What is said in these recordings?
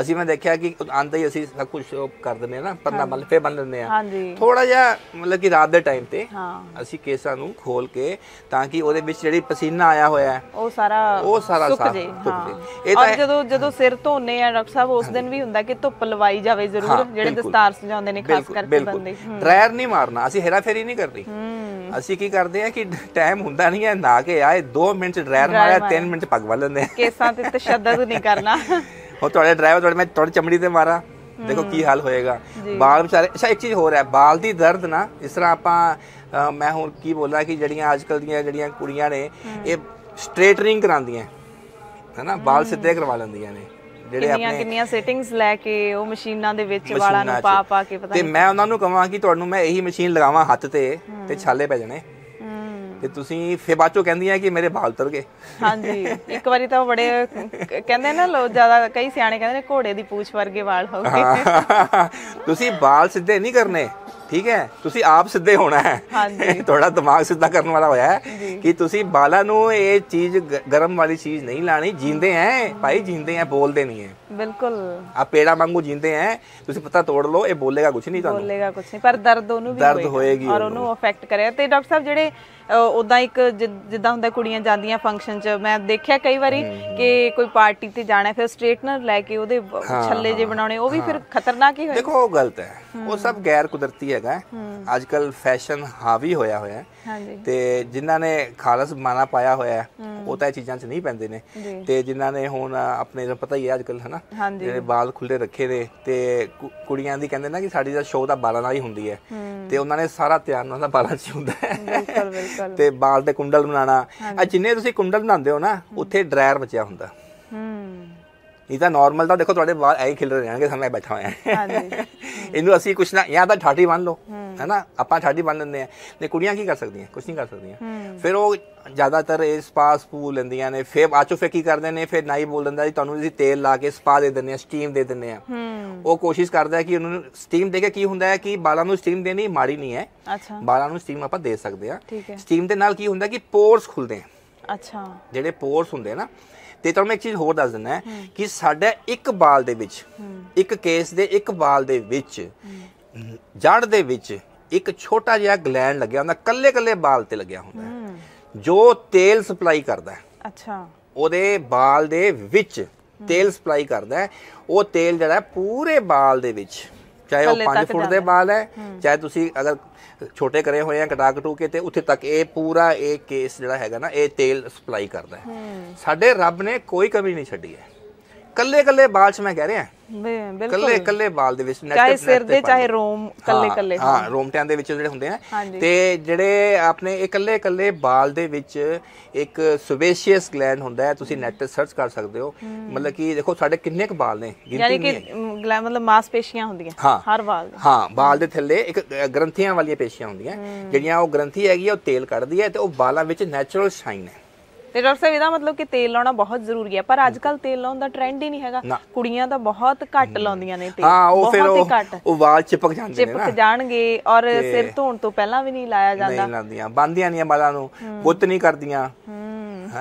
ਅਸੀਂ ਮੈਂ ਦੇਖਿਆ ਕਿ ਆਂਦਾ ਹੀ ਅਸੀਂ ਸਭ ਕੁਝ ਕਰ ਦਿੰਦੇ ਆ ਨਾ ਪਰ ਨਾ ਫੇ ਬੰਨ ਲੈਂਦੇ ਆ ਥੋੜਾ ਜਿਹਾ ਮਤਲਬ ਕਿ ਰਾਤ ਦੇ ਟਾਈਮ ਤੇ ਅਸੀਂ ਕੇਸਾਂ ਨੂੰ ਖੋਲ ਕੇ ਤਾਂ ਕਿ ਉਹਦੇ ਵਿੱਚ ਜਿਹੜੀ ਪਸੀਨਾ ਆਇਆ ਹੋਇਆ ਹੈ ਉਹ ਸਾਰਾ ਉਹ ਸਾਰਾ ਸੁੱਕ ਜੇ ਇਹ ਤਾਂ ਜਦੋਂ ਜਦੋਂ ਸਿਰ ਧੋਨੇ ਆ ਡਾਕਟਰ ਸਾਹਿਬ ਉਸ ਦਿਨ ਵੀ ਹੁੰਦਾ ਕਿ ਧੁੱਪ ਲਵਾਈ ਜਾਵੇ ਜ਼ਰੂਰ ਜਿਹੜੇ ਦਸਤਾਰ ਸਜਾਉਂਦੇ ਨੇ ਖਾਸ ਕਰਕੇ ਬੰਦੇ ਡਰਾਇਰ ਨਹੀਂ ਮਾਰਨਾ ਅਸੀਂ ਹੇਰਾ ਫੇਰੀ ਨਹੀਂ ਕਰਦੇ ਅਸੀਂ ਕੀ ਕਰਦੇ ਆ ਕਿ ਟਾਈਮ ਹੁੰਦਾ ਨਹੀਂ ਹੈ ਨਾ ਕਿ ਆਏ 2 ਮਿੰਟ ਡਰਾਇਰ ਮਾਰਿਆ 3 ਮਿੰਟ ਪਗਵਾ ਲੈਂਦੇ ਕੇਸਾਂ ਤੇ ਤਸ਼ੱਦਦ ਨਹੀਂ ਕਰਨਾ ਹੋ ਤੁਹਾਡੇ ਡਰਾਈਵਰ ਤੁਹਾਡੇ ਮੈਂ ਤੁਹਾਡੀ ਚਮੜੀ ਤੇ ਮਾਰਾ ਦੇਖੋ ਕੀ ਹਾਲ ਹੋਏਗਾ ਬਾਲ ਵਿਚਾਰੇ ਅੱਛਾ ਇੱਕ ਚੀਜ਼ ਹੋ ਰਿਹਾ ਬਾਲ ਦੀ ਦਰਦ ਨਾ ਇਸ ਤਰ੍ਹਾਂ ਆਪਾਂ ਮੈਂ ਹੁਣ ਕੀ ਬੋਲਾਂ ਕਿ ਜਿਹੜੀਆਂ ਅੱਜਕੱਲ ਦੀਆਂ ਜਿਹੜੀਆਂ ਕੁੜੀਆਂ ਨੇ ਇਹ ਸਟ੍ਰੇਟਨਿੰਗ ਕਰਾਉਂਦੀਆਂ ਹੈਨਾ ਬਾਲ ਸਿੱਧੇ ਕਰਵਾ ਲੈਂਦੀਆਂ ਨੇ ਜਿਹੜੇ ਆਪਣੇ ਕਿੰਨੀਆਂ ਸੈਟਿੰਗਸ ਲੈ ਕੇ ਉਹ ਮਸ਼ੀਨਾਂ ਦੇ ਵਿੱਚ ਵਾਲਾਂ ਨੂੰ ਪਾ ਪਾ ਕੇ ਪਤਾ ਤੇ ਮੈਂ ਉਹਨਾਂ ਨੂੰ ਕਹਾਂ ਕਿ ਤੁਹਾਨੂੰ ਮੈਂ ਇਹੀ ਮਸ਼ੀਨ ਲਗਾਵਾਂ ਹੱਥ ਤੇ ਤੇ ਛਾਲੇ ਪੈ ਜਾਣੇ ਤੇ ਤੁਸੀਂ ਫਿਰ ਬਾਅਦ ਕਹਿੰਦੀਆਂ ਕਿ ਮੇਰੇ ਵਾਲ ਤਰ ਗਏ ਹਾਂਜੀ ਇੱਕ ਵਾਰੀ ਤਾਂ ਬੜੇ ਕਹਿੰਦੇ ਨਾ ਲੋ ਜ਼ਿਆਦਾ ਕਈ ਸਿਆਣੇ ਕਹਿੰਦੇ ਨੇ ਘੋੜੇ ਦੀ ਪੂਛ ਵਰਗੇ ਵਾਲ ਹੋ ਗਏ ਤੁਸੀਂ ਵਾਲ ਸਿੱਧੇ ਨਹੀਂ ਕਰਨੇ ਠੀਕ ਹੈ ਤੁਸੀਂ ਆਪ ਸਿੱਧੇ ਹੋਣਾ ਹੈ ਹਾਂਜੀ ਤੁਹਾਡਾ ਦਿਮਾਗ ਸਿੱਧਾ ਕਰਨ ਵਾਲਾ ਹੋਇਆ ਹੈ ਕਿ ਤੁਸੀਂ ਬਾਲਾਂ ਨੂੰ ਇਹ ਚੀਜ਼ ਗਰਮ ਵਾਲੀ ਚੀਜ਼ ਨਹੀਂ ਲਾਣੀ ਜਿੰਦੇ ਐ ਭਾਈ ਜਿੰਦੇ ਐ ਬੋਲਦੇ ਨਹੀਂ ਐ ਬਿਲਕੁਲ ਆ ਪੇੜਾ ਵਾਂਗੂ ਜਿੰਦੇ ਐ ਤੁਸੀਂ ਪਤਾ ਤੋੜ ਲਓ ਇਹ ਬੋਲੇਗਾ ਕੁਝ ਨਹੀਂ ਤੁਹਾਨੂੰ ਬੋਲੇਗਾ ਕੁਝ ਨਹੀਂ ਪਰ ਦਰਦ ਉਹਨੂੰ ਵੀ ਦਰਦ ਹੋਏਗੀ ਔਰ ਉਹਨੂੰ ਅਫੈਕਟ ਕਰੇਗਾ ਤੇ ਡਾਕਟਰ ਸਾਹਿਬ ਜਿਹੜੇ ਉਦਾਂ ਇੱਕ ਜਿੱਦਾਂ ਹੁੰਦਾ ਕੁੜੀਆਂ ਜਾਂਦੀਆਂ ਫੰਕਸ਼ਨ 'ਚ ਮੈਂ ਦੇਖਿਆ ਕਈ ਵਾਰੀ ਕਿ ਕੋਈ ਪਾਰਟੀ ਤੇ ਜਾਣਾ ਫਿਰ ਸਟ੍ਰੇਟਨਰ ਲੈ ਕੇ ਉਹਦੇ ਛੱਲੇ ਜੇ ਬਣਾਉਣੇ ਉਹ ਵੀ ਫਿਰ ਖਤਰਨਾਕ ਹੀ ਹੋਏ ਦੇਖੋ ਉਹ ਗਲਤ ਹੈ ਉਹ ਸਭ ਗੈਰ ਕੁਦਰਤੀ ਹੈਗਾ ਅੱਜ ਕੱਲ ਫੈਸ਼ਨ ਹਾਵੀ ਹੋਇਆ ਹੋਇਆ ਹੈ ਤੇ ਜਿਨ੍ਹਾਂ ਨੇ ਖਾਲਸ ਮਾਨਾ ਪਾਇਆ ਹੋਇਆ ਉਹ ਤਾਂ ਇਹ ਚੀਜ਼ਾਂ 'ਚ ਨਹੀਂ ਪੈਂਦੇ ਨੇ ਤੇ ਜਿਨ੍ਹਾਂ ਨੇ ਹੁਣ ਆਪਣੇ ਪਤਾ ਹੀ ਹੈ ਅੱਜ ਕੱਲ ਹਨਾ ਜਿਹੜੇ ਬਾਲ ਖੁੱਲੇ ਰੱਖੇ ਨੇ ਤੇ ਕੁੜੀਆਂ ਦੀ ਕਹਿੰਦੇ ਨਾ ਕਿ ਸਾਡੀ ਦਾ ਸ਼ੋਅ ਦਾ ਬਾਲਾਂ ਨਾਲ ਹੀ ਹੁੰਦੀ ਹੈ ਤੇ ਉਹਨਾਂ ਨੇ ਸਾਰਾ ਧਿਆਨ ਉਹਨਾਂ ਦਾ ਬਾਲਾਂ 'ਚ ਹੁੰਦਾ ਹੈ ਬਿਲਕੁਲ ਬਿਲਕੁਲ ਤੇ ਬਾਲ ਦੇ ਕੁੰਡਲ ਬਣਾਣਾ ਆ ਜਿੰਨੇ ਤੁਸੀਂ ਕੁੰਡਲ ਬਣਾਉਂਦੇ ਹੋ ਨਾ ਉੱਥੇ ਡਰਾਇਰ ਬਚਿਆ ਹੁੰਦਾ ਇਹ ਤਾਂ ਨਾਰਮਲ ਤਾਂ ਦੇਖੋ ਤੁਹਾਡੇ ਵਾਲ ਐ ਖਿਲ ਰਹੇ ਰਹਿਣਗੇ ਸਮੇਂ ਬੈਠਾ ਹੋਇਆ ਹਾਂਜੀ ਇਹਨੂੰ ਅਸੀਂ ਕੁਛ ਨਾ ਜਾਂ ਤਾਂ 31 ਬੰਨ ਲਓ ਹੈਨਾ ਆਪਾਂ 31 ਬੰਨ ਲੈਂਦੇ ਆ ਤੇ ਕੁੜੀਆਂ ਕੀ ਕਰ ਸਕਦੀਆਂ ਕੁਛ ਨਹੀਂ ਕਰ ਸਕਦੀਆਂ ਫਿਰ ਉਹ ਜ਼ਿਆਦਾਤਰ ਇਹ ਸਪਾ ਸਪੂ ਲੈਂਦੀਆਂ ਨੇ ਫੇਰ ਆਚੋ ਫੇ ਕੀ ਕਰਦੇ ਨੇ ਫਿਰ ਨਾਈ ਬੋਲ ਦਿੰਦਾ ਜੀ ਤੁਹਾਨੂੰ ਅਸੀਂ ਤੇਲ ਲਾ ਕੇ ਸਪਾ ਦੇ ਦਿੰਦੇ ਆ ਸਟੀਮ ਦੇ ਦਿੰਦੇ ਆ ਉਹ ਕੋਸ਼ਿਸ਼ ਕਰਦਾ ਕਿ ਉਹਨਾਂ ਨੂੰ ਸਟੀਮ ਦੇ ਕੇ ਕੀ ਹੁੰਦਾ ਹੈ ਕਿ ਬਾਲਾਂ ਨੂੰ ਸਟੀਮ ਦੇਣੀ ਮਾੜੀ ਨਹੀਂ ਹੈ ਅੱਛਾ ਬਾਲਾਂ ਨੂੰ ਸਟੀਮ ਆਪਾਂ ਦੇ ਸਕਦੇ ਆ ਸਟੀਮ ਦੇ ਨਾਲ ਕੀ ਹੁੰਦਾ ਕਿ ਪੋਰਸ ਖੁੱਲਦੇ ਆ ਅੱਛਾ ਜਿਹੜੇ ਪੋਰਸ ਹੁੰਦੇ ਨਾ ਤੇ ਤੁਹਾਨੂੰ ਮੈਂ ਇੱਕ ਚੀਜ਼ ਹੋਰ ਦੱਸ ਦਿੰਦਾ ਕਿ ਸਾਡੇ ਇੱਕ ਬਾਲ ਦੇ ਵਿੱਚ ਇੱਕ ਕੇਸ ਦੇ ਇੱਕ ਬਾਲ ਦੇ ਵਿੱਚ ਜੜ ਦੇ ਵਿੱਚ ਇੱਕ ਛੋਟਾ ਜਿਹਾ ਗਲੈਂਡ ਲੱਗਿਆ ਹੁੰਦਾ ਕੱਲੇ ਕੱਲੇ ਬਾਲ ਤੇ ਲੱਗਿਆ ਹੁੰਦਾ ਜੋ ਤੇਲ ਸਪਲਾਈ ਕਰਦਾ ਹੈ ਅੱਛਾ ਉਹਦੇ ਬਾਲ ਦੇ ਵਿੱਚ ਤੇਲ ਸਪਲਾਈ ਕਰਦਾ ਉਹ ਤੇਲ ਜਿਹੜਾ ਪੂਰੇ ਬਾਲ ਦੇ ਵਿੱਚ ਚਾਹੇ ਉਹ 5 ਫੁੱਟ ਦੇ ਬਾਲ ਹੈ ਚਾਹੇ ਤੁਸੀਂ ਅਗਰ ਛੋਟੇ ਕਰੇ ਹੋਏ ਆ ਕਟਾ ਕਟੂ ਕੇ ਤੇ ਉੱਥੇ ਤੱਕ ਇਹ ਪੂਰਾ ਇਹ ਕੇਸ ਜਿਹੜਾ ਹੈਗਾ ਨਾ ਇਹ ਤੇਲ ਸਪਲਾਈ ਕਰਦਾ ਹੈ ਸਾਡੇ ਰੱਬ ਨੇ ਕੋਈ ਕਮੀ ਨਹੀਂ ਛੱਡੀ ਹੈ ਕੱਲੇ ਕੱਲੇ ਬਾਲ 'ਚ ਮੈਂ ਕਹਿ ਰਿਹਾ ਬਿਲਕੁਲ ਕੱਲੇ ਕੱਲੇ ਬਾਲ ਦੇ ਵਿੱਚ ਚਾਹੇ ਸਿਰ ਦੇ ਚਾਹੇ ਰੋਮ ਕੱਲੇ ਕੱਲੇ ਹਾਂ ਰੋਮਟਿਆਂ ਦੇ ਵਿੱਚ ਜਿਹੜੇ ਹੁੰਦੇ ਆ ਤੇ ਜਿਹੜੇ ਆਪਣੇ ਇਹ ਕੱਲੇ ਕੱਲੇ ਬਾਲ ਦੇ ਵਿੱਚ ਇੱਕ ਸੁਬੇਸ਼ੀਅਸ ਗਲੈਂਡ ਹੁੰਦਾ ਹੈ ਤੁਸੀਂ ਨੈਟ ਤੇ ਸਰਚ ਕਰ ਸਕਦੇ ਹੋ ਮਤਲਬ ਕਿ ਦੇਖੋ ਸਾਡੇ ਕਿੰਨੇ ਕ ਬਾਲ ਨੇ ਗਿਣਤੀ ਨਹੀਂ ਯਾਨੀ ਕਿ ਮਤਲਬ ਮਾਸਪੇਸ਼ੀਆਂ ਹੁੰਦੀਆਂ ਹਰ ਬਾਲ ਹਾਂ ਬਾਲ ਦੇ ਥੱਲੇ ਇੱਕ ਗ੍ਰੰਥੀਆਂ ਵਾਲੀਆਂ ਪੇਸ਼ੀਆਂ ਹੁੰਦੀਆਂ ਜਿਹੜੀਆਂ ਉਹ ਗ੍ਰੰਥੀ ਹੈਗੀ ਉਹ ਤੇਲ ਕੱਢਦੀ ਹੈ ਤੇ ਉਹ ਬਾਲਾਂ ਵਿੱਚ ਨੈਚੁਰਲ ਸ਼ਾਈਨ ਹੈ ਤੇ ਡਾਕਟਰ ਸਾਹਿਬ ਇਹਦਾ ਮਤਲਬ ਕਿ ਤੇਲ ਲਾਉਣਾ ਬਹੁਤ ਜ਼ਰੂਰੀ ਹੈ ਪਰ ਅੱਜ ਕੱਲ ਤੇਲ ਲਾਉਣ ਦਾ ਟ੍ਰੈਂਡ ਹੀ ਨਹੀਂ ਹੈਗਾ ਕੁੜੀਆਂ ਤਾਂ ਬਹੁਤ ਘੱਟ ਲਾਉਂਦੀਆਂ ਨੇ ਤੇਲ ਹਾਂ ਉਹ ਫਿਰ ਉਹ ਵਾਲ ਚਿਪਕ ਜਾਂਦੇ ਨੇ ਚਿਪਕ ਜਾਣਗੇ ਔਰ ਸਿਰ ਧੋਣ ਤੋਂ ਪਹਿਲਾਂ ਵੀ ਨਹੀਂ ਲਾਇਆ ਜਾਂਦਾ ਨਹੀਂ ਲਾਉਂਦੀਆਂ ਬੰਦੀਆਂ ਨਹੀਂ ਵਾਲਾਂ ਨੂੰ ਬੁੱਤ ਨਹੀਂ ਕਰਦੀਆਂ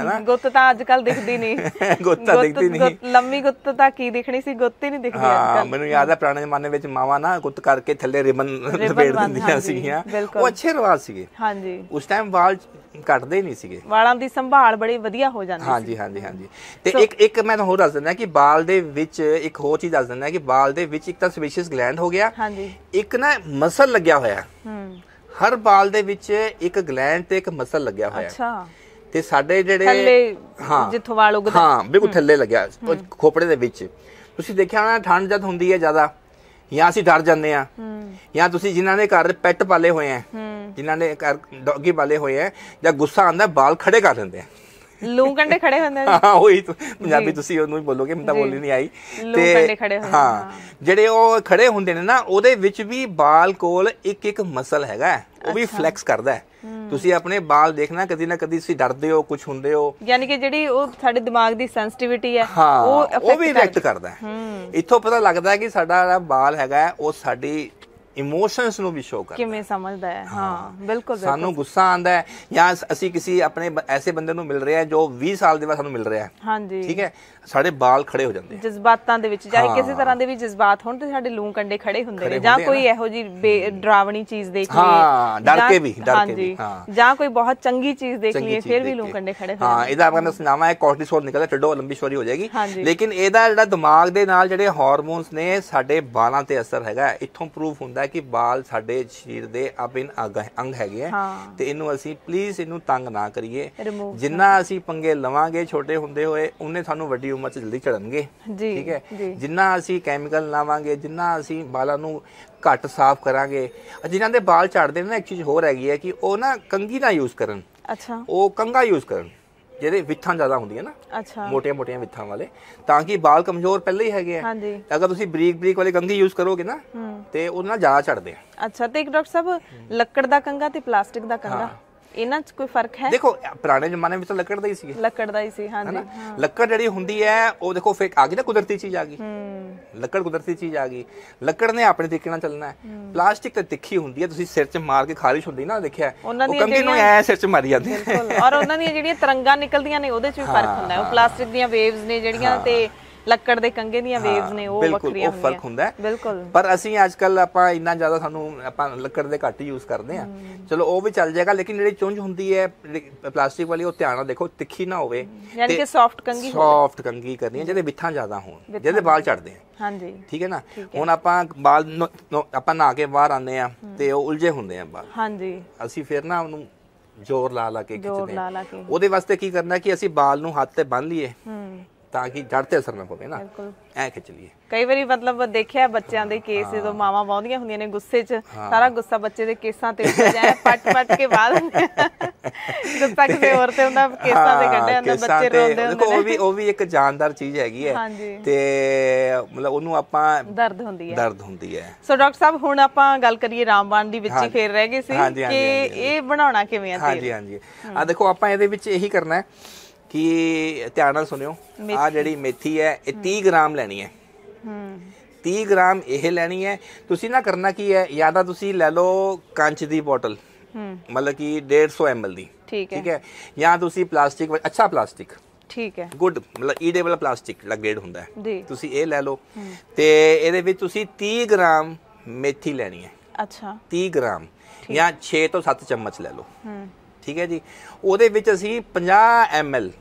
ਹਨਾ ਗੁੱਤ ਤਾਂ ਅੱਜ ਕੱਲ ਦਿਖਦੀ ਨਹੀਂ ਗੁੱਤ ਤਾਂ ਦਿਖਦੀ ਨਹੀਂ ਲੰਮੀ ਗੁੱਤ ਤਾਂ ਕੀ ਦਿਖਣੀ ਸੀ ਗੁੱਤ ਹੀ ਨਹੀਂ ਦਿਖਦੀ ਅੱਜ ਕੱਲ ਮੈਨੂੰ ਯਾਦ ਹੈ ਪੁਰਾਣੇ ਜ਼ਮਾਨੇ ਵਿੱਚ ਮਾਵਾ ਨਾ ਗੁੱਤ ਕਰਕੇ ਥੱਲੇ ਰਿਬਨ ਲਪੇਟ ਦਿੰਦੀਆਂ ਸੀਗੀਆਂ ਉਹ ਅੱਛੇ ਰਿਵਾਜ ਸੀਗੇ ਹਾਂਜੀ ਉਸ ਟਾਈਮ ਵਾਲ ਕੱਟਦੇ ਨਹੀਂ ਸੀਗੇ ਵਾਲਾਂ ਦੀ ਸੰਭਾਲ ਬੜੀ ਵਧੀਆ ਹੋ ਜਾਂਦੀ ਸੀ ਹਾਂਜੀ ਹਾਂਜੀ ਹਾਂਜੀ ਤੇ ਇੱਕ ਇੱਕ ਮੈਂ ਤੁਹਾਨੂੰ ਹੋਰ ਦੱਸ ਦਿੰਦਾ ਕਿ ਵਾਲ ਦੇ ਵਿੱਚ ਇੱਕ ਹੋਰ ਚੀਜ਼ ਦੱਸ ਦਿੰਦਾ ਕਿ ਵਾਲ ਦੇ ਵਿੱਚ ਇੱਕ ਤਾਂ ਸਪੀਸ਼ੀਅਸ ਗਲੈਂਡ ਹੋ ਗਿਆ ਹਾਂਜੀ ਇੱਕ ਨਾ ਮਸਲ ਲੱਗਿਆ ਹੋਇਆ ਹੂੰ ਹਰ ਵਾਲ ਦੇ ਵਿੱਚ ਇੱਕ ਗਲੈਂਡ ਤੇ ਇੱਕ ਮਸਲ ਲੱਗਿਆ ਹੋਇਆ ਅੱਛਾ ਤੇ ਸਾਡੇ ਜਿਹੜੇ ਥੱਲੇ ਹਾਂ ਜਿੱਥੋਂ ਵਾਲ ਉਗਦੇ ਹਾਂ ਬਿਲਕੁਲ ਥੱਲੇ ਲੱਗਿਆ ਖੋਪੜੇ ਦੇ ਵਿੱਚ ਤੁਸੀਂ ਦੇਖਿਆ ਹੋਣਾ ਠੰਡ ਜਦ ਹੁੰਦੀ ਹੈ ਜ਼ਿਆਦਾ ਜਾਂ ਅਸੀਂ ਡਰ ਜਾਂਦੇ ਆ ਜਾਂ ਤੁਸੀਂ ਜਿਨ੍ਹਾਂ ਦੇ ਘਰ ਪੈਟ ਪਾਲੇ ਹੋਏ ਆ ਜਿਨ੍ਹਾਂ ਨੇ ਘਰ ਡੌਗੀ ਪਾਲੇ ਹੋਏ ਆ ਜਾਂ ਗੁੱਸਾ ਆਂਦਾ ਬਾਲ ਖੜੇ ਕਰ ਦਿੰਦੇ ਆ ਲੂ ਕੰਡੇ ਖੜੇ ਹੁੰਦੇ ਆ ਹਾਂ ਉਹੀ ਪੰਜਾਬੀ ਤੁਸੀਂ ਉਹਨੂੰ ਹੀ ਬੋਲੋਗੇ ਮੈਂ ਤਾਂ ਬੋਲੀ ਨਹੀਂ ਆਈ ਲੂ ਕੰਡੇ ਖੜੇ ਹੁੰਦੇ ਹਾਂ ਜਿਹੜੇ ਉਹ ਖੜੇ ਹੁੰਦੇ ਨੇ ਨਾ ਉਹਦੇ ਵਿੱਚ ਵੀ ਬਾਲ ਕੋਲ ਇੱਕ ਇੱਕ ਮਸਲ ਹੈਗਾ ਉਹ ਵੀ ਫਲੈਕਸ ਕਰਦਾ ਹੈ ਤੁਸੀਂ ਆਪਣੇ ਬਾਲ ਦੇਖਣਾ ਕਦੀ ਨਾ ਕਦੀ ਤੁਸੀਂ ਡਰਦੇ ਹੋ ਕੁਝ ਹੁੰਦੇ ਹੋ ਯਾਨੀ ਕਿ ਜਿਹੜੀ ਉਹ ਸਾਡੇ ਦਿਮਾਗ ਦੀ ਸੈਂਸਿਟੀਵਿਟੀ ਹੈ ਉਹ ਉਹ ਵੀ ਇਫੈਕਟ ਕਰਦਾ ਹੈ ਇੱਥੋਂ ਪਤਾ ਲੱਗਦਾ ਹੈ ਕਿ ਸਾਡਾ ਬਾਲ ਹੈਗਾ ਉਹ ਸਾਡੀ ਇਮੋਸ਼ਨਸ ਨੂੰ ਵੀ ਸ਼ੋ ਕਰਦਾ ਕਿਵੇਂ ਸਮਝਦਾ ਹੈ ਹਾਂ ਬਿਲਕੁਲ ਸਾਨੂੰ ਗੁੱਸਾ ਆਂਦਾ ਹੈ ਜਾਂ ਅਸੀਂ ਕਿਸੇ ਆਪਣੇ ਐਸੇ ਬੰਦੇ ਨੂੰ ਮਿਲ ਰਿਹਾ ਜੋ 20 ਸਾਲ ਦੇ ਬਾਅਦ ਸਾਨੂੰ ਮਿਲ ਰਿਹਾ ਹੈ ਹਾਂਜੀ ਠੀਕ ਹੈ ਸਾਡੇ ਬਾਲ ਖੜੇ ਹੋ ਜਾਂਦੇ ਜਜ਼ਬਾਤਾਂ ਦੇ ਵਿੱਚ ਜਾਂ ਕਿਸੇ ਤਰ੍ਹਾਂ ਦੇ ਵੀ ਜਜ਼ਬਾਤ ਹੋਣ ਤੇ ਸਾਡੇ ਲੂੰ ਕੰਡੇ ਖੜੇ ਹੁੰਦੇ ਨੇ ਜਾਂ ਕੋਈ ਇਹੋ ਜੀ ਡਰਾਵਣੀ ਚੀਜ਼ ਦੇਖ ਲਈ ਹਾਂ ਡਰ ਕੇ ਵੀ ਡਰ ਕੇ ਵੀ ਹਾਂ ਜਾਂ ਕੋਈ ਬਹੁਤ ਚੰਗੀ ਚੀਜ਼ ਦੇਖ ਲਈ ਫਿਰ ਵੀ ਲੂੰ ਕੰਡੇ ਖੜੇ ਹੁੰਦੇ ਹਾਂ ਇਹਦਾ ਆਪਣਾ ਸੁਨਾਮਾ ਹੈ ਕੋਰਟੀਸੋਲ ਨਿਕਲਦਾ ਟੱਡੋ ਲੰਬੀ ਸ਼ੋਰੀ ਹੋ ਜਾਏਗੀ ਲੇਕਿਨ ਇਹਦਾ ਜਿਹੜਾ ਦਿਮਾਗ ਦੇ ਨਾਲ ਜਿਹੜੇ ਹਾਰਮੋਨਸ ਨੇ ਸਾਡੇ ਬਾਲਾਂ ਤੇ ਅਸਰ ਹੈਗਾ ਇੱਥੋਂ ਪ੍ਰੂਫ ਹੁੰਦਾ ਹੈ ਕਿ ਬਾਲ ਸਾਡੇ ਸਰੀਰ ਦੇ ਅਭਿਨ ਅੰਗ ਹੈਗੇ ਆ ਤੇ ਇਹਨੂੰ ਅਸੀਂ ਪਲੀਜ਼ ਇਹਨੂੰ ਤੰਗ ਨਾ ਕਰੀਏ ਜਿੰਨਾ ਅਸੀਂ ਪੰਗੇ ਲਵਾਂਗੇ ਛੋਟੇ ਹੁੰਦੇ ਹੋਏ ਉਹਨੇ ਸਾਨੂੰ ਵੱਡੀ ਉਮਰ 'ਚ ਜਲਦੀ ਚੜਨਗੇ ਠੀਕ ਹੈ ਜਿੰਨਾ ਅਸੀਂ ਕੈਮੀਕਲ ਲਾਵਾਂਗੇ ਜਿੰਨਾ ਅਸੀਂ ਬਾਲਾਂ ਨੂੰ ਘੱਟ ਸਾਫ਼ ਕਰਾਂਗੇ ਜਿਨ੍ਹਾਂ ਦੇ ਬਾਲ ਝੜਦੇ ਨੇ ਨਾ ਇੱਕ ਚੀਜ਼ ਹੋਰ ਹੈਗੀ ਹੈ ਕਿ ਉਹ ਨਾ ਕੰਗੀ ਨਾ ਯੂਜ਼ ਕਰਨ ਅੱਛਾ ਉਹ ਕੰਗਾ ਯੂਜ਼ ਕਰਨ ਜਿਹਦੇ ਵਿੱਥਾਂ ਜ਼ਿਆਦਾ ਹੁੰਦੀਆਂ ਨਾ ਅੱਛਾ ਮੋਟੀਆਂ-ਮੋਟੀਆਂ ਵਿੱਥਾਂ ਵਾਲੇ ਤਾਂ ਕਿ ਵਾਲ ਕਮਜ਼ੋਰ ਪਹਿਲੇ ਹੀ ਹੈਗੇ ਆ ਹਾਂਜੀ ਅਗਰ ਤੁਸੀਂ ਬਰੀਕ-ਬਰੀਕ ਵਾਲੇ ਕੰਘੀ ਯੂਜ਼ ਕਰੋਗੇ ਨਾ ਤੇ ਉਹਨਾਂ ਨਾਲ ਜ਼ਿਆਦਾ ਛੱਡਦੇ ਆ ਅੱਛਾ ਤੇ ਇੱਕ ਡਾਕਟਰ ਸਾਹਿਬ ਲੱਕੜ ਦਾ ਕੰਗਾ ਤੇ ਪਲਾਸਟਿਕ ਦਾ ਕੰਗਾ ਇਹਨਾਂ 'ਚ ਕੋਈ ਫਰਕ ਹੈ ਦੇਖੋ ਪੁਰਾਣੇ ਜ਼ਮਾਨੇ ਵਿੱਚ ਤਾਂ ਲੱਕੜ ਦਾ ਹੀ ਸੀ ਲੱਕੜ ਦਾ ਹੀ ਸੀ ਹਾਂਜੀ ਲੱਕੜ ਜਿਹੜੀ ਹੁੰਦੀ ਹੈ ਉਹ ਦੇਖੋ ਫੇਕ ਆ ਗਈ ਨਾ ਕੁਦਰਤੀ ਚੀਜ਼ ਆ ਗਈ ਲੱਕੜ ਕੁਦਰਤੀ ਚੀਜ਼ ਆ ਗਈ ਲੱਕੜ ਨੇ ਆਪਣੇ ਤਰੀਕੇ ਨਾਲ ਚੱਲਣਾ ਹੈ ਪਲਾਸਟਿਕ ਤਾਂ ਤਿੱਖੀ ਹੁੰਦੀ ਹੈ ਤੁਸੀਂ ਸਿਰ 'ਚ ਮਾਰ ਕੇ ਖਾਰਿਸ਼ ਹੁੰਦੀ ਨਾ ਦੇਖਿਆ ਉਹ ਕੰਗੀ ਨੂੰ ਐ ਸਿਰ 'ਚ ਮਾਰੀ ਜਾਂਦੇ ਬਿਲਕੁਲ ਔਰ ਉਹਨਾਂ ਦੀਆਂ ਜਿਹੜੀਆਂ ਤਰੰਗਾਂ ਨਿਕਲਦੀਆਂ ਨੇ ਉਹਦੇ 'ਚ ਵੀ ਫਰਕ ਹੁੰਦਾ ਹੈ ਉਹ ਪਲਾਸਟਿਕ ਦੀਆਂ ਵੇਵਸ ਨੇ ਜਿਹੜੀਆਂ ਤੇ ਲੱਕੜ ਦੇ ਕੰਗੇ ਦੀਆਂ ਵੇਵਸ ਨੇ ਉਹ ਵੱਖਰੀਆਂ ਹੁੰਦੀਆਂ ਫਰਕ ਹੁੰਦਾ ਬਿਲਕੁਲ ਪਰ ਅਸੀਂ ਅੱਜ ਕੱਲ ਆਪਾਂ ਇੰਨਾ ਜ਼ਿਆਦਾ ਸਾਨੂੰ ਆਪਾਂ ਲੱਕੜ ਦੇ ਘੱਟ ਯੂਜ਼ ਕਰਦੇ ਆ ਚਲੋ ਉਹ ਵੀ ਚੱਲ ਜਾਏਗਾ ਲੇਕਿਨ ਜਿਹੜੀ ਚੁੰਝ ਹੁੰਦੀ ਹੈ ਪਲਾਸਟਿਕ ਵਾਲੀ ਉਹ ਧਿਆਨ ਨਾਲ ਦੇਖੋ ਤਿੱਖੀ ਨਾ ਹੋਵੇ ਯਾਨੀ ਕਿ ਸੌਫਟ ਕੰਗੀ ਹੋਵੇ ਸੌਫਟ ਕੰਗੀ ਕਰਨੀ ਹੈ ਜਿਹਦੇ ਵਿੱਥਾਂ ਜ਼ਿਆਦਾ ਹੋਣ ਜਿਹਦੇ ਵਾਲ ਛੱਡਦੇ ਆ ਹਾਂਜੀ ਠੀਕ ਹੈ ਨਾ ਹੁਣ ਆਪਾਂ ਵਾਲ ਆਪਾਂ ਨਾ ਕੇ ਬਾਹਰ ਆਨੇ ਆ ਤੇ ਉਹ ਉਲਝੇ ਹੁੰਦੇ ਆ ਬਾਲ ਹਾਂਜੀ ਅਸੀਂ ਫਿਰ ਨਾ ਉਹਨੂੰ ਜ਼ੋਰ ਲਾ ਲਾ ਕੇ ਖਿੱਚਦੇ ਉਹਦੇ ਵਾਸਤੇ ਕੀ ਕਰਨਾ ਕਿ ਅਸੀਂ ਬਾਲ ਨੂੰ ਹੱਥ ਤੇ ਬੰਨ ਲਈਏ ਤਾਂ ਕਿ ਜੜ ਤੇ ਅਸਰ ਨਾ ਪਵੇ ਨਾ ਬਿਲਕੁਲ ਐ ਖਿੱਚ ਲਈਏ ਕਈ ਵਾਰੀ ਮਤਲਬ ਦੇਖਿਆ ਬੱਚਿਆਂ ਦੇ ਕੇਸ ਜਦੋਂ ਮਾਵਾਂ ਵਾਉਂਦੀਆਂ ਹੁੰਦੀਆਂ ਨੇ ਗੁੱਸੇ 'ਚ ਸਾਰਾ ਗੁੱਸਾ ਬੱਚੇ ਦੇ ਕੇਸਾਂ ਤੇ ਉੱਤੇ ਜਾਏ ਪੱਟ ਪੱਟ ਕੇ ਬਾਅਦ ਗੁੱਸਾ ਕਿਸੇ ਹੋਰ ਤੇ ਹੁੰਦਾ ਕੇਸਾਂ ਤੇ ਕੱਢਿਆ ਜਾਂਦਾ ਬੱਚੇ ਰੋਂਦੇ ਹੁੰਦੇ ਦੇਖੋ ਉਹ ਵੀ ਉਹ ਵੀ ਇੱਕ ਜਾਨਦਾਰ ਚੀਜ਼ ਹੈਗੀ ਹੈ ਤੇ ਮਤਲਬ ਉਹਨੂੰ ਆਪਾਂ ਦਰਦ ਹੁੰਦੀ ਹੈ ਦਰਦ ਹੁੰਦੀ ਹੈ ਸੋ ਡਾਕਟਰ ਸਾਹਿਬ ਹੁਣ ਆਪਾਂ ਗੱਲ ਕਰੀਏ ਰਾਮਬਾਣ ਦੀ ਵਿੱਚ ਹੀ ਫੇਰ ਰਹਿ ਗਏ ਸੀ ਕਿ ਇਹ ਬਣਾਉਣਾ ਕਿਵੇਂ ਆ ਤੇ ਹਾਂਜੀ ਹਾਂਜੀ ਆ ਦੇਖੋ ਆਪਾਂ ਇਹਦੇ ਵਿੱਚ ਇਹੀ ਕਰਨਾ ਹੈ ਕਿ ਧਿਆਨ ਨਾਲ ਸੁਣਿਓ ਆ ਜਿਹੜੀ ਮੇਥੀ ਹੈ ਇਹ 30 ਗ੍ਰਾਮ ਲੈਣੀ ਹੈ ਹੂੰ 30 ਗ੍ਰਾਮ ਇਹ ਲੈਣੀ ਹੈ ਤੁਸੀਂ ਨਾ ਕਰਨਾ ਕੀ ਹੈ ਜਾਂ ਤਾਂ ਤੁਸੀਂ ਲੈ ਲਓ ਕੰਚ ਦੀ ਬੋਟਲ ਹੂੰ ਮਤਲਬ ਕਿ 150 ਐਮਐਲ ਦੀ ਠੀਕ ਹੈ ਠੀਕ ਹੈ ਜਾਂ ਤੁਸੀਂ ਪਲਾਸਟਿਕ ਅੱਛਾ ਪਲਾਸਟਿਕ ਠੀਕ ਹੈ ਗੁੱਡ ਮਤਲਬ ਈਡੇ ਵਾਲਾ ਪਲਾਸਟਿਕ ਦਾ ਗ੍ਰੇਡ ਹੁੰਦਾ ਹੈ ਤੁਸੀਂ ਇਹ ਲੈ ਲਓ ਤੇ ਇਹਦੇ ਵਿੱਚ ਤੁਸੀਂ 30 ਗ੍ਰਾਮ ਮੇਥੀ ਲੈਣੀ ਹੈ ਅੱਛਾ 30 ਗ੍ਰਾਮ ਜਾਂ 6 ਤੋਂ 7 ਚਮਚ ਲੈ ਲਓ ਹੂੰ ਠੀਕ ਹੈ ਜੀ ਉਹਦੇ ਵਿੱਚ ਅਸੀਂ 50 ਐਮਐਲ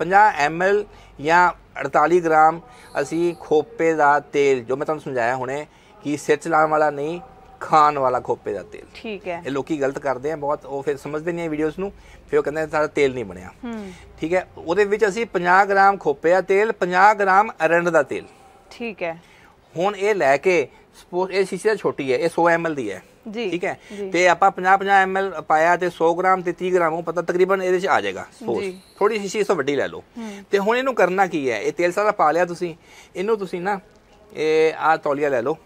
50 ml ਜਾਂ 48 ਗ੍ਰਾਮ ਅਸੀਂ ਖੋਪੇ ਦਾ ਤੇਲ ਜੋ ਮੈਂ ਤੁਹਾਨੂੰ ਸਮਝਾਇਆ ਹੁਣੇ ਕਿ ਸਿਰ ਚਲਾਉਣ ਵਾਲਾ ਨਹੀਂ ਖਾਣ ਵਾਲਾ ਖੋਪੇ ਦਾ ਤੇਲ ਠੀਕ ਹੈ ਇਹ ਲੋਕੀ ਗਲਤ ਕਰਦੇ ਆ ਬਹੁਤ ਉਹ ਫਿਰ ਸਮਝਦੇ ਨਹੀਂ ਆ ਵੀਡੀਓਜ਼ ਨੂੰ ਫਿਰ ਉਹ ਕਹਿੰਦੇ ਸਾਡਾ ਤੇਲ ਨਹੀਂ ਬਣਿਆ ਠੀਕ ਹੈ ਉਹਦੇ ਵਿੱਚ ਅਸੀਂ 50 ਗ੍ਰਾਮ ਖੋਪੇ ਦਾ ਤੇਲ 50 ਗ੍ਰਾਮ ਅਰੰਡ ਦਾ ਤੇਲ ਠੀਕ ਹੈ ਹੁਣ ਇਹ ਲੈ ਕੇ ਸਪੋਜ਼ ਇਹ ਸ਼ੀਸ਼ੇ ਛੋਟੀ ਹੈ ਇਹ 100 ml ਦੀ ਹੈ ਜੀ ਠੀਕ ਹੈ ਤੇ ਆਪਾਂ 50 50 ml ਪਾਇਆ ਤੇ 100 ਗ੍ਰਾਮ ਤੇ 30 ਗ੍ਰਾਮ ਉਹ ਪਤਾ ਤਕਰੀਬਨ ਇਹਦੇ ਚ ਆ ਜਾਏਗਾ ਸੋਸ ਥੋੜੀ ਸ਼ੀਸ਼ੀ ਇਸ ਤੋਂ ਵੱਡੀ ਲੈ ਲਓ ਤੇ ਹੁਣ ਇਹਨੂੰ ਕਰਨਾ ਕੀ ਹੈ ਇਹ ਤੇਲ ਸਾਰਾ ਪਾ ਲਿਆ ਤੁਸੀਂ ਇਹਨੂੰ ਤੁਸੀਂ ਨਾ ਇਹ ਆ ਤੌਲੀਆ ਲੈ ਲਓ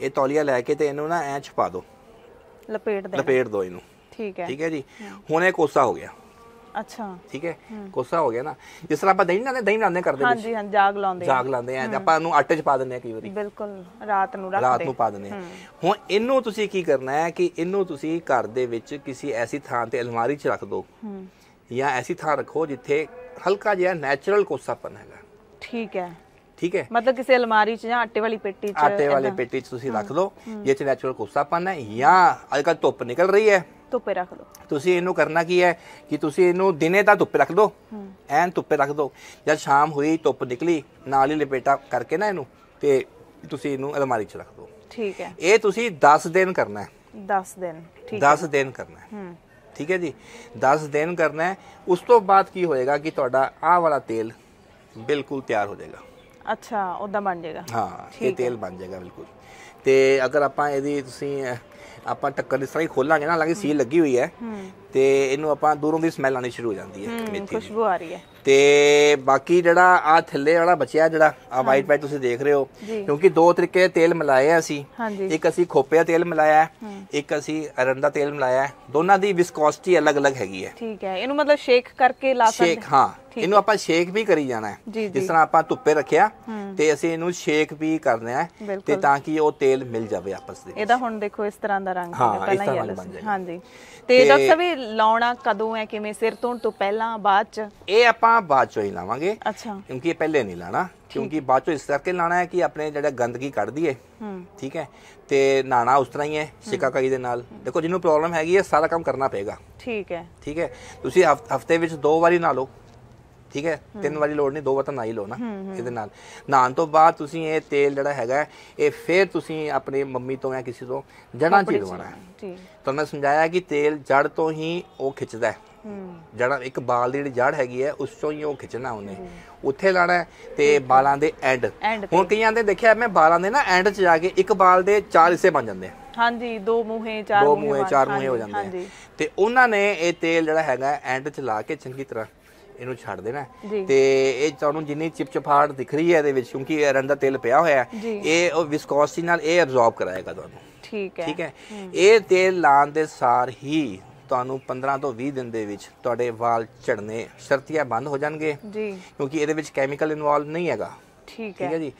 ਇਹ ਤੌਲੀਆ ਲੈ ਕੇ ਤੇ ਇਹਨੂੰ ਨਾ ਐਂ ਛਪਾ ਦਿਓ ਲਪੇਟ ਦੇ ਲਪੇਟ ਦਿਓ ਇਹਨੂੰ ਠੀਕ ਹੈ ਠੀਕ ਹੈ ਜੀ ਹੁਣ ਇਹ ਕੋਸਾ ਹੋ ਗਿਆ ਅੱਛਾ ਠੀਕ ਹੈ ਕੋਸਾ ਹੋ ਗਿਆ ਨਾ ਜਿਸ ਤਰ੍ਹਾਂ ਆਪਾਂ ਦਹੀਂ ਬਣਾਉਂਦੇ ਦਹੀਂ ਬਣਾਉਂਦੇ ਕਰਦੇ ਹਾਂ ਹਾਂਜੀ ਹਾਂ ਜਾਗ ਲਾਉਂਦੇ ਜਾਗ ਲਾਉਂਦੇ ਆ ਆਪਾਂ ਇਹਨੂੰ ਆਟੇ 'ਚ ਪਾ ਦਿੰਦੇ ਆ ਕਈ ਵਾਰੀ ਬਿਲਕੁਲ ਰਾਤ ਨੂੰ ਰੱਖਦੇ ਰਾਤ ਨੂੰ ਪਾ ਦਿੰਦੇ ਹੁਣ ਇਹਨੂੰ ਤੁਸੀਂ ਕੀ ਕਰਨਾ ਹੈ ਕਿ ਇਹਨੂੰ ਤੁਸੀਂ ਘਰ ਦੇ ਵਿੱਚ ਕਿਸੇ ਐਸੀ ਥਾਂ ਤੇ ਅਲਮਾਰੀ 'ਚ ਰੱਖ ਦਿਓ ਜਾਂ ਐਸੀ ਥਾਂ ਰੱਖੋ ਜਿੱਥੇ ਹਲਕਾ ਜਿਹਾ ਨੈਚੁਰਲ ਕੋਸਾਪਨ ਹੈਗਾ ਠੀਕ ਹੈ ਠੀਕ ਹੈ ਮਤਲਬ ਕਿਸੇ ਅਲਮਾਰੀ 'ਚ ਜਾਂ ਆਟੇ ਵਾਲੀ ਪੇਟੀ 'ਚ ਆਟੇ ਵਾਲੀ ਪੇਟੀ 'ਚ ਤੁਸੀਂ ਰੱਖ ਲਓ ਜਿੱਥੇ ਨੈਚੁਰਲ ਕੋਸਾਪਨ ਹੈ ਜਾਂ ਅੱਜਕੱਲ ਧੁੱਪ ਨਿਕਲ ਰਹੀ ਹੈ ਧੁੱਪੇ ਰੱਖ ਦੋ ਤੁਸੀਂ ਇਹਨੂੰ ਕਰਨਾ ਕੀ ਹੈ ਕਿ ਤੁਸੀਂ ਇਹਨੂੰ ਦਿਨੇ ਤਾਂ ਧੁੱਪੇ ਰੱਖ ਦੋ ਐਨ ਧੁੱਪੇ ਰੱਖ ਦੋ ਜਦ ਸ਼ਾਮ ਹੋਈ ਧੁੱਪ ਨਿਕਲੀ ਨਾਲ ਹੀ ਲਪੇਟਾ ਕਰਕੇ ਨਾ ਇਹਨੂੰ ਤੇ ਤੁਸੀਂ ਇਹਨੂੰ ਅਲਮਾਰੀ 'ਚ ਰੱਖ ਦੋ ਠੀਕ ਹੈ ਇਹ ਤੁਸੀਂ 10 ਦਿਨ ਕਰਨਾ ਹੈ 10 ਦਿਨ ਠੀਕ ਹੈ 10 ਦਿਨ ਕਰਨਾ ਹੈ ਠੀਕ ਹੈ ਜੀ 10 ਦਿਨ ਕਰਨਾ ਹੈ ਉਸ ਤੋਂ ਬਾਅਦ ਕੀ ਹੋਏਗਾ ਕਿ ਤੁਹਾਡਾ ਆਹ ਵਾਲਾ ਤੇਲ ਬਿਲਕੁਲ ਤਿਆਰ ਹੋ ਜਾਏਗਾ ਅੱਛਾ ਉਦਾਂ ਬਣ ਜਾਏਗਾ ਹਾਂ ਇਹ ਤੇਲ ਬਣ ਜਾਏਗਾ ਬਿਲਕੁਲ ਤੇ ਅਗਰ ਆਪਾਂ ਇਹਦੀ ਤੁਸੀਂ ਆਪਾਂ ਟੱਕਰ ਇਸ ਤਰ੍ਹਾਂ ਹੀ ਖੋਲਾਂਗੇ ਨਾ ਹਾਲਾਂਕਿ ਸੀਲ ਲੱਗੀ ਹੋਈ ਹੈ ਤੇ ਇਹਨੂੰ ਆਪਾਂ ਦੂਰੋਂ ਦੀ ਸਮੈਲ ਆਣੀ ਸ਼ੁਰੂ ਹੋ ਜਾਂਦੀ ਹੈ ਮੇਥੀ ਖੁਸ਼ਬੂ ਆ ਰਹੀ ਹੈ ਤੇ ਬਾਕੀ ਜਿਹੜਾ ਆ ਥੱਲੇ ਵਾਲਾ ਬਚਿਆ ਜਿਹੜਾ ਆ ਵਾਈਟ ਪੈਚ ਤੁਸੀਂ ਦੇਖ ਰਹੇ ਹੋ ਕਿਉਂਕਿ ਦੋ ਤਰੀਕੇ ਦੇ ਤੇਲ ਮਿਲਾਏ ਆ ਅਸੀਂ ਇੱਕ ਅਸੀਂ ਖੋਪਿਆ ਦਾ ਤੇਲ ਮਿਲਾਇਆ ਇੱਕ ਅਸੀਂ ਅਰਨ ਦਾ ਤੇਲ ਮਿਲਾਇਆ ਦੋਨਾਂ ਦੀ ਵਿਸਕੋਸਟੀ ਅਲੱਗ-ਅਲੱਗ ਹੈਗੀ ਹੈ ਠੀਕ ਹੈ ਇਹਨੂੰ ਮਤਲਬ ਸ਼ੇਕ ਕਰਕੇ ਲਾ ਸਕਦੇ ਸ਼ੇਕ ਹਾਂ ਇਹਨੂੰ ਆਪਾਂ ਸ਼ੇਕ ਵੀ ਕਰੀ ਜਾਣਾ ਹੈ ਜਿਸ ਤਰ੍ਹਾਂ ਆਪਾਂ ਧੁੱਪੇ ਰੱਖਿਆ ਤੇ ਅਸੀਂ ਇਹਨੂੰ ਸ਼ੇਕ ਵੀ ਕਰਨਾ ਹੈ ਤੇ ਤਾਂ ਕਿ ਉਹ ਤੇਲ ਮਿਲ ਜਾਵੇ ਆਪਸ ਦੇ ਇਹਦਾ ਹੁਣ ਦੇਖੋ ਇਸ ਤਰ੍ਹਾਂ ਦਾ ਰੰਗ ਪਹਿਲਾਂ ਹੀ ਹਾਂਜੀ ਤੇ ਡਾਕਟਰ ਸਾਹਿਬ ਲਾਉਣਾ ਕਦੋਂ ਹੈ ਕਿਵੇਂ ਸਿਰ ਤੋਂ ਤੋਂ ਪਹਿਲਾਂ ਬਾਅਦ ਚ ਇਹ ਆਪਾਂ ਬਾਅਦ ਚ ਹੀ ਲਾਵਾਂਗੇ ਅੱਛਾ ਕਿਉਂਕਿ ਇਹ ਪਹਿਲੇ ਨਹੀਂ ਲਾਣਾ ਕਿਉਂਕਿ ਬਾਅਦ ਚ ਇਸ ਕਰਕੇ ਲਾਣਾ ਹੈ ਕਿ ਆਪਣੇ ਜਿਹੜਾ ਗੰਦਗੀ ਕੱਢ ਦਈਏ ਠੀਕ ਹੈ ਤੇ ਨਾਣਾ ਉਸ ਤਰ੍ਹਾਂ ਹੀ ਹੈ ਸਿਕਾਕਾਈ ਦੇ ਨਾਲ ਦੇਖੋ ਜਿਹਨੂੰ ਪ੍ਰੋਬਲਮ ਹੈਗੀ ਹੈ ਸਾਰਾ ਕੰਮ ਕਰਨਾ ਪਏਗਾ ਠੀਕ ਹੈ ਠੀਕ ਹੈ ਤੁਸੀਂ ਹਫਤੇ ਵਿੱਚ ਦੋ ਵਾਰੀ ਨਾ ਲਓ ਠੀਕ ਹੈ ਤਿੰਨ ਵਾਰੀ ਲੋੜ ਨਹੀਂ ਦੋ ਵਾਰ ਤਾਂ ਨਾ ਹੀ ਲੋ ਨਾ ਇਹਦੇ ਨਾਲ ਨਾਨ ਤੋਂ ਬਾਅਦ ਤੁਸੀਂ ਇਹ ਤੇਲ ਜਿਹੜਾ ਹੈਗਾ ਇਹ ਫੇਰ ਤੁਸੀਂ ਆਪਣੇ ਮੰਮੀ ਤੋਂ ਜਾਂ ਕਿਸੇ ਤੋਂ ਜੜਾਂ ਚ ਲਵਾਉਣਾ ਹੈ ਤਾਂ ਮੈਂ ਸਮਝਾਇਆ ਕਿ ਤੇਲ ਜੜ ਤੋਂ ਹੀ ਉਹ ਖਿੱਚਦਾ ਹੈ ਜੜਾ ਇੱਕ ਬਾਲ ਦੀ ਜਿਹੜੀ ਜੜ ਹੈਗੀ ਹੈ ਉਸ ਤੋਂ ਹੀ ਉਹ ਖਿੱਚਣਾ ਉਹਨੇ ਉੱਥੇ ਲਾਣਾ ਤੇ ਬਾਲਾਂ ਦੇ ਐਂਡ ਹੁਣ ਕਈਆਂ ਦੇ ਦੇਖਿਆ ਮੈਂ ਬਾਲਾਂ ਦੇ ਨਾ ਐਂਡ 'ਚ ਜਾ ਕੇ ਇੱਕ ਬਾਲ ਦੇ ਚਾਰ ਹਿੱਸੇ ਬਣ ਜਾਂਦੇ ਹਾਂਜੀ ਦੋ ਮੂਹੇ ਚਾਰ ਮੂਹੇ ਦੋ ਮੂਹੇ ਚਾਰ ਮੂਹੇ ਹੋ ਜਾਂਦੇ ਤੇ ਉਹਨਾਂ ਨੇ ਇਹ ਤੇਲ ਜਿਹੜਾ ਹੈਗਾ ਐਂਡ 'ਚ ਲਾ ਕੇ ਚੰਗੀ ਤਰ੍ਹਾਂ ਇਹਨੂੰ ਛੱਡ ਦੇਣਾ ਤੇ ਇਹ ਤੁਹਾਨੂੰ ਜਿੰਨੀ ਚਿਪਚਪਾਹਟ ਦਿਖ ਰਹੀ ਹੈ ਇਹਦੇ ਵਿੱਚ ਕਿਉਂਕਿ ਇਹ ਦਾ ਤੇਲ ਪਿਆ ਹੋਇਆ ਹੈ ਇਹ ਉਹ ਵਿਸਕੋਸਿਟੀ ਨਾਲ ਇਹ ਐਬਜ਼ਾਰਬ ਕਰਾਏਗਾ ਤੁਹਾਨੂੰ ਠੀਕ ਹੈ ਠੀਕ ਹੈ ਇਹ ਤੇਲ ਲਾਣ ਦੇ ਸਾਰ ਹੀ ਤੁਹਾਨੂੰ 15 ਤੋਂ 20 ਦਿਨ ਦੇ ਵਿੱਚ ਤੁਹਾਡੇ ਵਾਲ ਝੜਨੇ ਸ਼ਰਤੀਆਂ ਬੰਦ ਹੋ ਜਾਣਗੇ ਜੀ ਕਿਉਂਕਿ ਇਹਦੇ ਵਿੱਚ ਕੈਮੀਕਲ ਇਨਵੋਲਵ ਨਹੀਂ ਹੈਗਾ ਠੀਕ ਹੈ ਜੀ